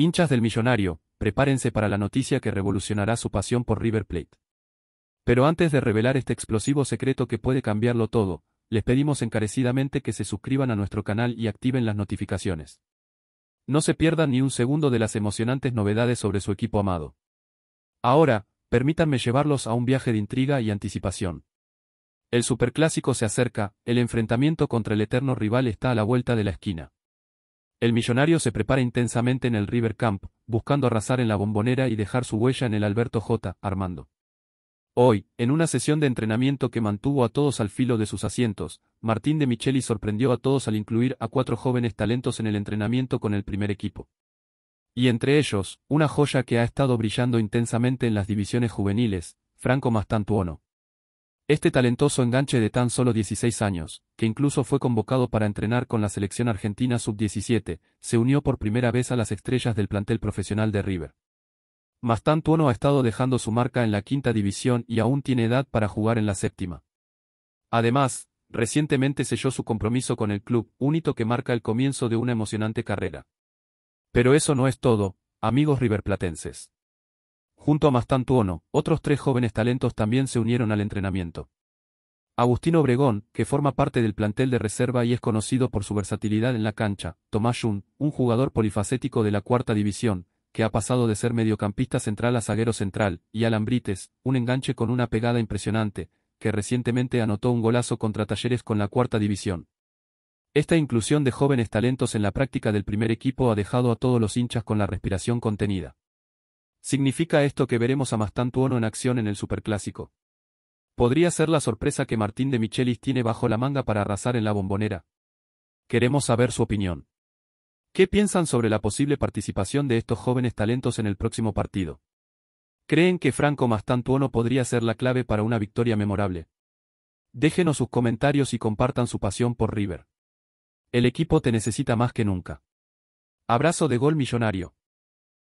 Hinchas del millonario, prepárense para la noticia que revolucionará su pasión por River Plate. Pero antes de revelar este explosivo secreto que puede cambiarlo todo, les pedimos encarecidamente que se suscriban a nuestro canal y activen las notificaciones. No se pierdan ni un segundo de las emocionantes novedades sobre su equipo amado. Ahora, permítanme llevarlos a un viaje de intriga y anticipación. El superclásico se acerca, el enfrentamiento contra el eterno rival está a la vuelta de la esquina. El millonario se prepara intensamente en el River Camp, buscando arrasar en la bombonera y dejar su huella en el Alberto J. Armando. Hoy, en una sesión de entrenamiento que mantuvo a todos al filo de sus asientos, Martín de Micheli sorprendió a todos al incluir a cuatro jóvenes talentos en el entrenamiento con el primer equipo. Y entre ellos, una joya que ha estado brillando intensamente en las divisiones juveniles, Franco Mastantuono. Este talentoso enganche de tan solo 16 años, que incluso fue convocado para entrenar con la selección argentina sub-17, se unió por primera vez a las estrellas del plantel profesional de River. Tanto Tuono ha estado dejando su marca en la quinta división y aún tiene edad para jugar en la séptima. Además, recientemente selló su compromiso con el club, un hito que marca el comienzo de una emocionante carrera. Pero eso no es todo, amigos riverplatenses. Junto a Mastantuono, otros tres jóvenes talentos también se unieron al entrenamiento. Agustín Obregón, que forma parte del plantel de reserva y es conocido por su versatilidad en la cancha, Tomás Jun, un jugador polifacético de la cuarta división, que ha pasado de ser mediocampista central a zaguero central, y Alambrites, un enganche con una pegada impresionante, que recientemente anotó un golazo contra Talleres con la cuarta división. Esta inclusión de jóvenes talentos en la práctica del primer equipo ha dejado a todos los hinchas con la respiración contenida. Significa esto que veremos a Mastantuono en acción en el Superclásico. Podría ser la sorpresa que Martín de Michelis tiene bajo la manga para arrasar en la bombonera. Queremos saber su opinión. ¿Qué piensan sobre la posible participación de estos jóvenes talentos en el próximo partido? ¿Creen que Franco Mastantuono podría ser la clave para una victoria memorable? Déjenos sus comentarios y compartan su pasión por River. El equipo te necesita más que nunca. Abrazo de gol millonario.